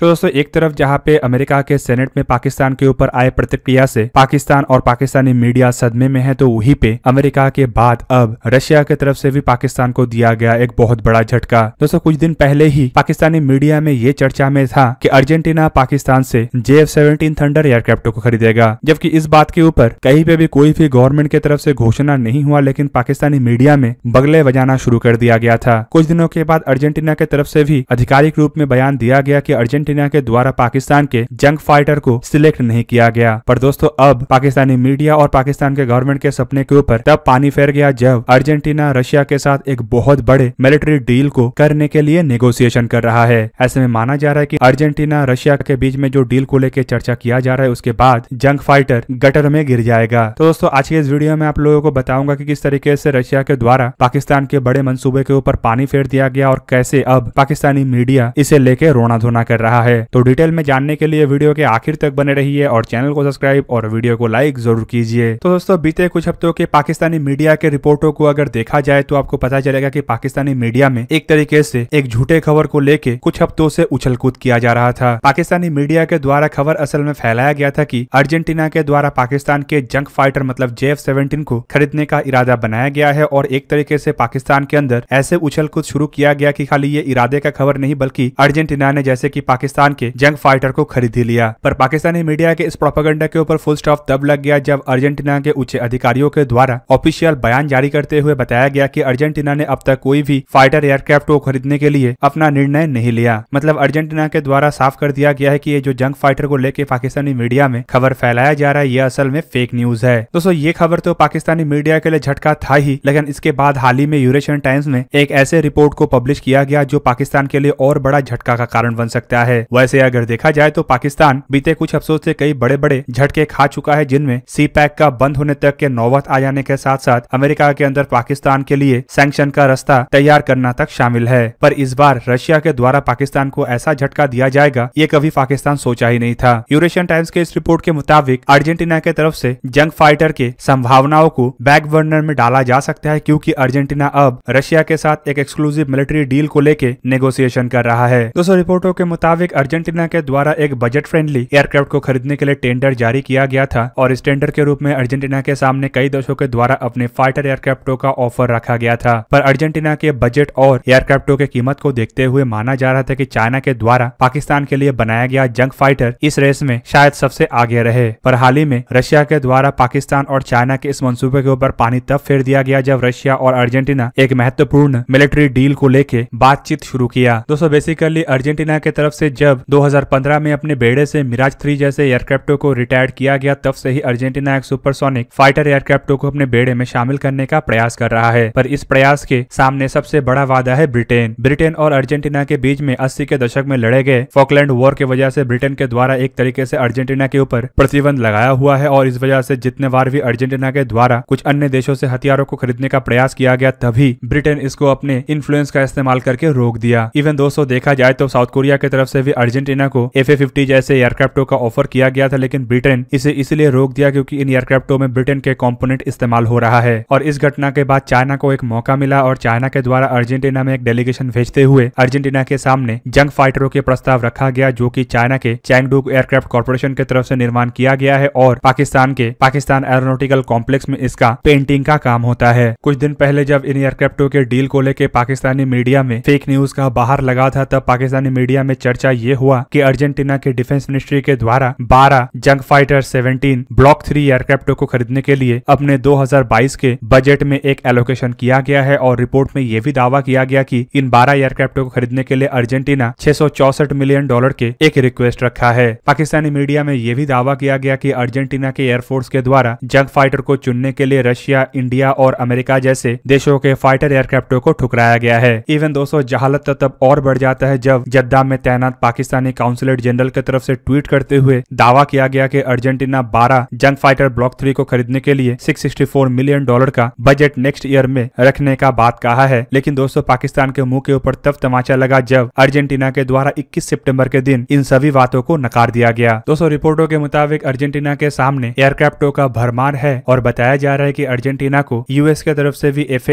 तो दोस्तों एक तरफ जहाँ पे अमेरिका के सेनेट में पाकिस्तान के ऊपर आए प्रतिक्रिया से पाकिस्तान और पाकिस्तानी मीडिया सदमे में है तो वहीं पे अमेरिका के बाद अब रशिया की तरफ से भी पाकिस्तान को दिया गया एक बहुत बड़ा झटका दोस्तों कुछ दिन पहले ही पाकिस्तानी मीडिया में ये चर्चा में था की अर्जेंटीना पाकिस्तान से J F seventeen Thunder aircraft को खरीदेगा जबकि इस बात के ऊपर कहीं पे भी कोई भी गवर्नमेंट की तरफ से घोषणा नहीं हुआ लेकिन पाकिस्तानी मीडिया में बगले बजाना शुरू कर दिया गया था कुछ दिनों के बाद अर्जेंटीना की तरफ से भी आधिकारिक रूप में बयान दिया गया की अर्जेंटी अर्जेंटीना के द्वारा पाकिस्तान के जंग फाइटर को सिलेक्ट नहीं किया गया पर दोस्तों अब पाकिस्तानी मीडिया और पाकिस्तान के गवर्नमेंट के सपने के ऊपर तब पानी फेर गया जब अर्जेंटीना रशिया के साथ एक बहुत बड़े मिलिट्री डील को करने के लिए नेगोशिएशन कर रहा है ऐसे में माना जा रहा है की अर्जेंटीना रशिया के बीच में जो डील को लेकर चर्चा किया जा रहा है उसके बाद जंग फाइटर गटर में गिर जाएगा तो दोस्तों आज के इस वीडियो में आप लोगों को बताऊंगा कि किस तरीके से रशिया के द्वारा पाकिस्तान के बड़े मनसूबे के ऊपर पानी फेर दिया गया और कैसे अब पाकिस्तानी मीडिया इसे लेके रोना धोना कर रहा रहा है तो डिटेल में जानने के लिए वीडियो के आखिर तक बने रहिए और चैनल को सब्सक्राइब और वीडियो को लाइक जरूर कीजिए तो दोस्तों बीते कुछ हफ्तों के पाकिस्तानी मीडिया के रिपोर्टों को अगर देखा जाए तो आपको पता चलेगा की पाकिस्तानी मीडिया में एक तरीके से एक झूठे खबर को लेके कुछ हफ्तों से कूद किया जा रहा था पाकिस्तानी मीडिया के द्वारा खबर असल में फैलाया गया था की अर्जेंटीना के द्वारा पाकिस्तान के जंक फाइटर मतलब जे सेवेंटीन को खरीदने का इरादा बनाया गया है और एक तरीके से पाकिस्तान के अंदर ऐसे उछल कूद शुरू किया गया कि खाली ये इरादे का खबर नहीं बल्कि अर्जेंटीना ने जैसे कि पाकिस्तान पाकिस्तान के जंग फाइटर को खरीद लिया पर पाकिस्तानी मीडिया के इस प्रोपागेंडा के ऊपर फुल स्टॉप तब लग गया जब अर्जेंटीना के उच्च अधिकारियों के द्वारा ऑफिशियल बयान जारी करते हुए बताया गया की अर्जेंटीना ने अब तक कोई भी फाइटर एयरक्राफ्ट को खरीदने के लिए अपना निर्णय नहीं लिया मतलब अर्जेंटीना के द्वारा साफ कर दिया गया है की ये जो जंग फाइटर को लेकर पाकिस्तानी मीडिया में खबर फैलाया जा रहा है ये असल में फेक न्यूज है दोस्तों ये खबर तो पाकिस्तानी मीडिया के लिए झटका था ही लेकिन इसके बाद हाल ही में यूरेशियन टाइम्स में एक ऐसे रिपोर्ट को पब्लिश किया गया जो पाकिस्तान के लिए और बड़ा झटका का कारण बन सकता है है वैसे अगर देखा जाए तो पाकिस्तान बीते कुछ अफसोस से कई बड़े बड़े झटके खा चुका है जिनमें सी पैक का बंद होने तक के नौबत आ जाने के साथ साथ अमेरिका के अंदर पाकिस्तान के लिए सैंक्शन का रास्ता तैयार करना तक शामिल है पर इस बार रशिया के द्वारा पाकिस्तान को ऐसा झटका दिया जाएगा ये कभी पाकिस्तान सोचा ही नहीं था यूरेशियन टाइम्स के इस रिपोर्ट के मुताबिक अर्जेंटीना के तरफ से जंग फाइटर के संभावनाओं को बैकवर्नर में डाला जा सकता है क्योंकि अर्जेंटीना अब रशिया के साथ एक एक्सक्लूसिव मिलिट्री डील को लेके नेगोशिएशन कर रहा है दोस्तों रिपोर्टों के मुताबिक मुताबिक अर्जेंटीना के द्वारा एक बजट फ्रेंडली एयरक्राफ्ट को खरीदने के लिए टेंडर जारी किया गया था और इस टेंडर के रूप में अर्जेंटीना के सामने कई देशों के द्वारा अपने फाइटर एयरक्राफ्टों का ऑफर रखा गया था पर अर्जेंटीना के बजट और एयरक्राफ्टों के कीमत को देखते हुए माना जा रहा था की चाइना के द्वारा पाकिस्तान के लिए बनाया गया जंग फाइटर इस रेस में शायद सबसे आगे रहे पर हाल ही में रशिया के द्वारा पाकिस्तान और चाइना के इस मनसूबे के ऊपर पानी तब फेर दिया गया जब रशिया और अर्जेंटीना एक महत्वपूर्ण मिलिट्री डील को लेके बातचीत शुरू किया दोस्तों बेसिकली अर्जेंटीना के तरफ से जब 2015 में अपने बेड़े से मिराज थ्री जैसे एयरक्राफ्टों को रिटायर्ड किया गया तब से ही अर्जेंटीना एक सुपरसोनिक फाइटर एयरक्राफ्टों को अपने बेड़े में शामिल करने का प्रयास कर रहा है पर इस प्रयास के सामने सबसे बड़ा वादा है ब्रिटेन ब्रिटेन और अर्जेंटीना के बीच में अस्सी के दशक में लड़े गए फॉकलैंड वॉर की वजह से ब्रिटेन के द्वारा एक तरीके से अर्जेंटीना के ऊपर प्रतिबंध लगाया हुआ है और इस वजह से जितने बार भी अर्जेंटीना के द्वारा कुछ अन्य देशों से हथियारों को खरीदने का प्रयास किया गया तभी ब्रिटेन इसको अपने इन्फ्लुएंस का इस्तेमाल करके रोक दिया इवन दोस्तों देखा जाए तो साउथ कोरिया की तरफ से भी अर्जेंटीना को एफ जैसे एयरक्राफ्टों का ऑफर किया गया था लेकिन ब्रिटेन इसे इसलिए रोक दिया क्योंकि इन एयरक्राफ्टों में ब्रिटेन के कॉम्पोनेंट इस्तेमाल हो रहा है और इस घटना के बाद चाइना को एक मौका मिला और चाइना के द्वारा अर्जेंटीना में एक डेलीगेशन भेजते हुए अर्जेंटीना के सामने जंग फाइटरों के प्रस्ताव रखा गया जो की चाइना के चैंगडुक एयरक्राफ्ट कॉर्पोरेशन के तरफ से निर्माण किया गया है और पाकिस्तान के पाकिस्तान एरोनोटिकल कॉम्प्लेक्स में इसका पेंटिंग का काम होता है कुछ दिन पहले जब इन एयरक्राफ्टों के डील को लेकर पाकिस्तानी मीडिया में फेक न्यूज का बाहर लगा था तब पाकिस्तानी मीडिया में चर्चा नतीजा ये हुआ कि अर्जेंटीना के डिफेंस मिनिस्ट्री के द्वारा 12 जंग फाइटर 17 ब्लॉक थ्री एयरक्राफ्टों को खरीदने के लिए अपने 2022 के बजट में एक एलोकेशन किया गया है और रिपोर्ट में यह भी दावा किया गया कि इन 12 एयरक्राफ्टों को खरीदने के लिए अर्जेंटीना छह मिलियन डॉलर के एक रिक्वेस्ट रखा है पाकिस्तानी मीडिया में यह भी दावा किया गया कि अर्जेंटीना के एयरफोर्स के द्वारा जंग फाइटर को चुनने के लिए रशिया इंडिया और अमेरिका जैसे देशों के फाइटर एयरक्राफ्टों को ठुकराया गया है इवन दोस्तों जहालत तब और बढ़ जाता है जब जद्दा में तैनात पाकिस्तानी काउंसिलेट जनरल की तरफ से ट्वीट करते हुए दावा किया गया कि अर्जेंटीना 12 जंग फाइटर ब्लॉक थ्री को खरीदने के लिए 664 मिलियन डॉलर का बजट नेक्स्ट ईयर में रखने का बात कहा है लेकिन दोस्तों पाकिस्तान के मुंह के ऊपर तब तमाचा लगा जब अर्जेंटीना के द्वारा इक्कीस सितम्बर के दिन इन सभी बातों को नकार दिया गया दोस्तों रिपोर्टों के मुताबिक अर्जेंटीना के सामने एयरक्राफ्टों का भरमार है और बताया जा रहा है की अर्जेंटीना को यूएस की तरफ ऐसी भी एफ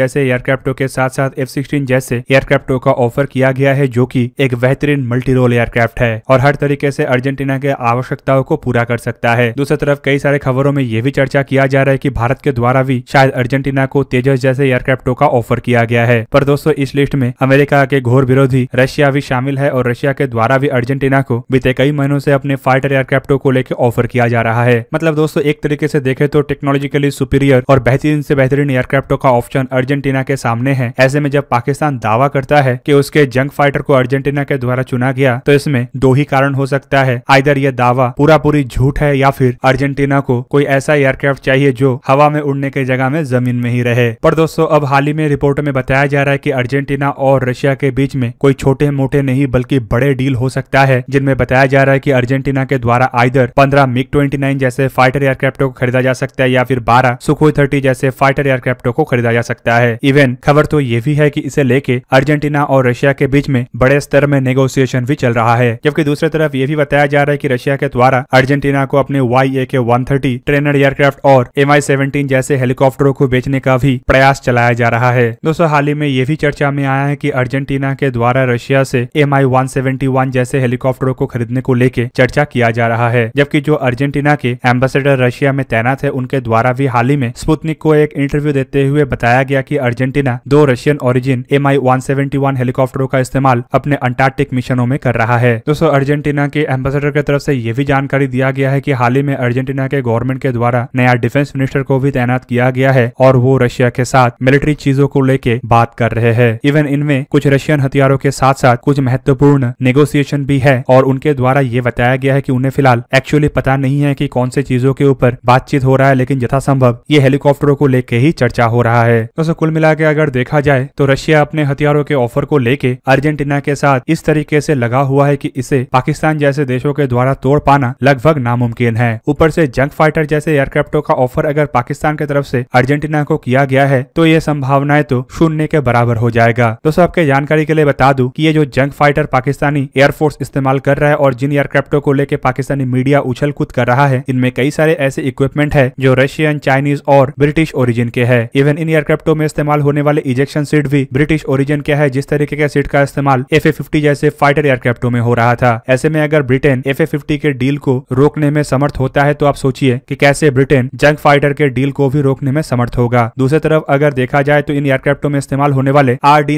जैसे एयरक्राफ्टों के साथ साथ एफ जैसे एयरक्राफ्टों का ऑफर किया गया है जो की एक बेहतरीन मल्टी रोल एयरक्राफ्ट है और हर तरीके से अर्जेंटीना के आवश्यकताओं को पूरा कर सकता है दूसरी तरफ कई सारे खबरों में यह भी चर्चा किया जा रहा है की भारत के द्वारा भी शायद अर्जेंटीना को तेजस जैसे एयरक्राफ्टों का ऑफर किया गया है पर दोस्तों इस लिस्ट में अमेरिका के घोर विरोधी रशिया भी शामिल है और रशिया के द्वारा भी अर्जेंटीना को बीते कई महीनों से अपने फाइटर एयरक्राफ्टों को लेकर ऑफर किया जा रहा है मतलब दोस्तों एक तरीके से देखे तो टेक्नोलॉजिकली सुपीरियर और बेहतरीन से बेहतरीन एयरक्राफ्टों का ऑप्शन अर्जेंटीना के सामने है ऐसे में जब पाकिस्तान दावा करता है की उसके जंग फाइटर को अर्जेंटीना के द्वारा चुना चुना गया तो इसमें दो ही कारण हो सकता है आइधर यह दावा पूरा पूरी झूठ है या फिर अर्जेंटीना को कोई ऐसा एयरक्राफ्ट चाहिए जो हवा में उड़ने के जगह में जमीन में ही रहे पर दोस्तों अब हाल ही में रिपोर्ट में बताया जा रहा है की अर्जेंटीना और रशिया के बीच में कोई छोटे मोटे नहीं बल्कि बड़े डील हो सकता है जिनमें बताया जा रहा है की अर्जेंटीना के द्वारा आइधर पंद्रह मिग ट्वेंटी जैसे फाइटर एयरक्राफ्टों को खरीदा जा सकता है या फिर बारह सुखोई थर्टी जैसे फाइटर एयरक्राफ्टों को खरीदा जा सकता है इवन खबर तो ये भी है की इसे लेके अर्जेंटीना और रशिया के बीच में बड़े स्तर में नेगोशिएशन ऑपरेशन भी चल रहा है जबकि दूसरी तरफ ये भी बताया जा रहा है की रशिया के द्वारा अर्जेंटीना को अपने Y A K one thirty trainer aircraft और एम आई सेवेंटीन जैसे हेलीकॉप्टरों को बेचने का भी प्रयास चलाया जा रहा है दोस्तों हाल ही में ये भी चर्चा में आया है की अर्जेंटीना के द्वारा रशिया से M I one seventy one जैसे हेलीकॉप्टरों को खरीदने को लेकर चर्चा किया जा रहा है जबकि जो अर्जेंटीना के एम्बेसडर रशिया में तैनात है उनके द्वारा भी हाल ही में स्पुतनिक को एक इंटरव्यू देते हुए बताया गया कि अर्जेंटीना दो Russian origin M I one seventy one हेलीकॉप्टरों का इस्तेमाल अपने अंटार्कटिक मिशन इलेक्शनों में कर रहा है दोस्तों अर्जेंटीना के एम्बेसडर की तरफ से ये भी जानकारी दिया गया है की हाल ही में अर्जेंटीना के गवर्नमेंट के द्वारा नया डिफेंस मिनिस्टर को भी तैनात किया गया है और वो रशिया के साथ मिलिट्री चीजों को लेके बात कर रहे हैं इवन इनमें कुछ रशियन हथियारों के साथ साथ कुछ महत्वपूर्ण नेगोशिएशन भी है और उनके द्वारा ये बताया गया है की उन्हें फिलहाल एक्चुअली पता नहीं है की कौन से चीजों के ऊपर बातचीत हो रहा है लेकिन यथासंभव ये हेलीकॉप्टरों को लेके ही चर्चा हो रहा है दोस्तों कुल मिला के अगर देखा जाए तो रशिया अपने हथियारों के ऑफर को लेके अर्जेंटीना के साथ इस तरीके से लगा हुआ है कि इसे पाकिस्तान जैसे देशों के द्वारा तोड़ पाना लगभग नामुमकिन है ऊपर से जंग फाइटर जैसे एयरक्राफ्टों का ऑफर अगर पाकिस्तान की तरफ से अर्जेंटीना को किया गया है तो ये संभावनाएं तो शून्य के बराबर हो जाएगा दोस्तों आपके जानकारी के लिए बता दू की ये जो जंग फाइटर पाकिस्तानी एयरफोर्स इस्तेमाल कर रहा है और जिन एयरक्राफ्टों को लेकर पाकिस्तानी मीडिया उछल कूद कर रहा है इनमें कई सारे ऐसे इक्विपमेंट है जो रशियन चाइनीज और ब्रिटिश ओरिजिन के है इवन इन एयरक्राफ्टों में इस्तेमाल होने वाले इजेक्शन सीट भी ब्रिटिश ओरिजिन के है जिस तरीके के सीट का इस्तेमाल एफ ए जैसे फाइटर एयरक्राफ्टों में हो रहा था ऐसे में अगर ब्रिटेन एफ के डील को रोकने में समर्थ होता है तो आप सोचिए कि कैसे ब्रिटेन जंग फाइटर के डील को भी रोकने में समर्थ होगा दूसरी तरफ अगर देखा जाए तो इन एयरक्राफ्टों में इस्तेमाल होने वाले आर डी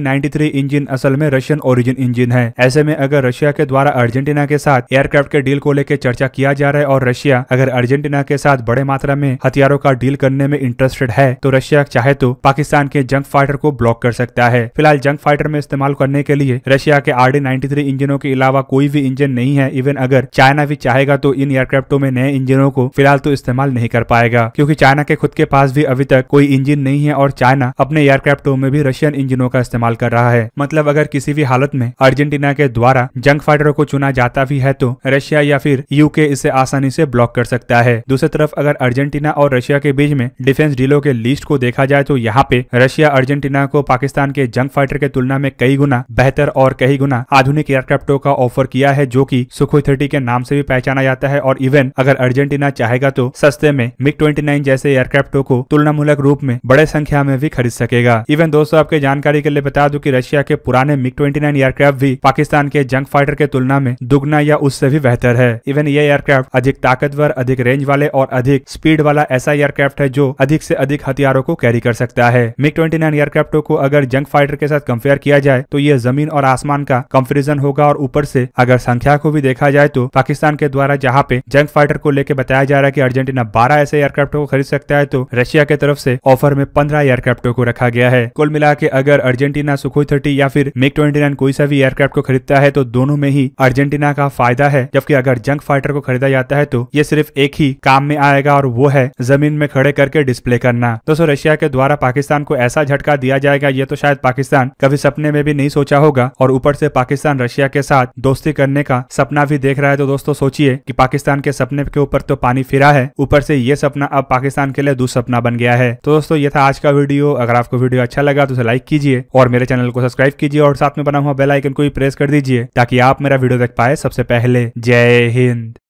इंजन असल में रशियन ओरिजिन इंजन है ऐसे में अगर रशिया के द्वारा अर्जेंटीना के साथ एयरक्राफ्ट के डील को लेकर चर्चा किया जा रहा है और रशिया अगर अर्जेंटीना के साथ बड़े मात्रा में हथियारों का डील करने में इंटरेस्टेड है तो रशिया चाहे तो पाकिस्तान के जंग फाइटर को ब्लॉक कर सकता है फिलहाल जंग फाइटर में इस्तेमाल करने के लिए रशिया के आर डी सभी इंजनों के अलावा कोई भी इंजन नहीं है इवन अगर चाइना भी चाहेगा तो इन एयरक्राफ्टों में नए इंजनों को फिलहाल तो इस्तेमाल नहीं कर पाएगा क्योंकि चाइना के खुद के पास भी अभी तक कोई इंजन नहीं है और चाइना अपने एयरक्राफ्टों में भी रशियन इंजनों का इस्तेमाल कर रहा है मतलब अगर किसी भी हालत में अर्जेंटीना के द्वारा जंग फाइटरों को चुना जाता भी है तो रशिया या फिर यूके इसे आसानी से ब्लॉक कर सकता है दूसरी तरफ अगर अर्जेंटीना और रशिया के बीच में डिफेंस डीलों के लिस्ट को देखा जाए तो यहाँ पे रशिया अर्जेंटीना को पाकिस्तान के जंग फाइटर के तुलना में कई गुना बेहतर और कई गुना आधुनिक एयरक्राफ्टों का ऑफर किया है जो कि सुखोई थर्टी के नाम से भी पहचाना जाता है और इवन अगर अर्जेंटीना चाहेगा तो सस्ते में मिग ट्वेंटी जैसे एयरक्राफ्टों को तुलनामूलक रूप में बड़े संख्या में भी खरीद सकेगा इवन दोस्तों आपके जानकारी के लिए बता दू की रशिया के पुराने मिग ट्वेंटी एयरक्राफ्ट भी पाकिस्तान के जंग फाइटर के तुलना में दुगना या उससे भी बेहतर है इवन ये एयरक्राफ्ट अधिक ताकतवर अधिक रेंज वाले और अधिक स्पीड वाला ऐसा एयरक्राफ्ट है जो अधिक से अधिक हथियारों को कैरी कर सकता है मिग ट्वेंटी एयरक्राफ्टों को अगर जंग फाइटर के साथ कंपेयर किया जाए तो ये जमीन और आसमान का कंपेरिजन होगा और ऊपर से अगर संख्या को भी देखा जाए तो पाकिस्तान के द्वारा जहाँ पे जंग फाइटर को लेकर बताया जा रहा है की अर्जेंटीना बारह ऐसे एयरक्राफ्ट को खरीद सकता है तो रशिया के तरफ से ऑफर में पंद्रह एयरक्राफ्टों को रखा गया है कुल मिला के अगर अर्जेंटीना सुखोई थर्टी या फिर मेक ट्वेंटी कोई सा भी एयरक्राफ्ट को खरीदता है तो दोनों में ही अर्जेंटीना का फायदा है जबकि अगर जंग फाइटर को खरीदा जाता है तो ये सिर्फ एक ही काम में आएगा और वो है जमीन में खड़े करके डिस्प्ले करना दोस्तों रशिया के द्वारा पाकिस्तान को ऐसा झटका दिया जाएगा ये तो शायद पाकिस्तान कभी सपने में भी नहीं सोचा होगा और ऊपर से पाकिस्तान रशिया के साथ दोस्ती करने का सपना भी देख रहा है तो दोस्तों सोचिए कि पाकिस्तान के सपने के ऊपर तो पानी फिरा है ऊपर से ये सपना अब पाकिस्तान के लिए सपना बन गया है तो दोस्तों ये था आज का वीडियो अगर आपको वीडियो अच्छा लगा तो उसे लाइक कीजिए और मेरे चैनल को सब्सक्राइब कीजिए और साथ में बना हुआ बेलाइकन को भी प्रेस कर दीजिए ताकि आप मेरा वीडियो देख पाए सबसे पहले जय हिंद